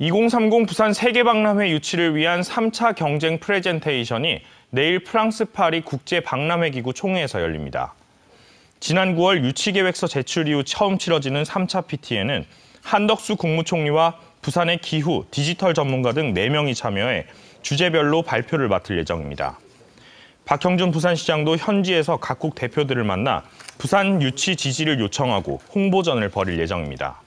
2030 부산 세계박람회 유치를 위한 3차 경쟁 프레젠테이션이 내일 프랑스 파리 국제박람회기구 총회에서 열립니다. 지난 9월 유치계획서 제출 이후 처음 치러지는 3차 PT에는 한덕수 국무총리와 부산의 기후, 디지털 전문가 등 4명이 참여해 주제별로 발표를 맡을 예정입니다. 박형준 부산시장도 현지에서 각국 대표들을 만나 부산 유치 지지를 요청하고 홍보전을 벌일 예정입니다.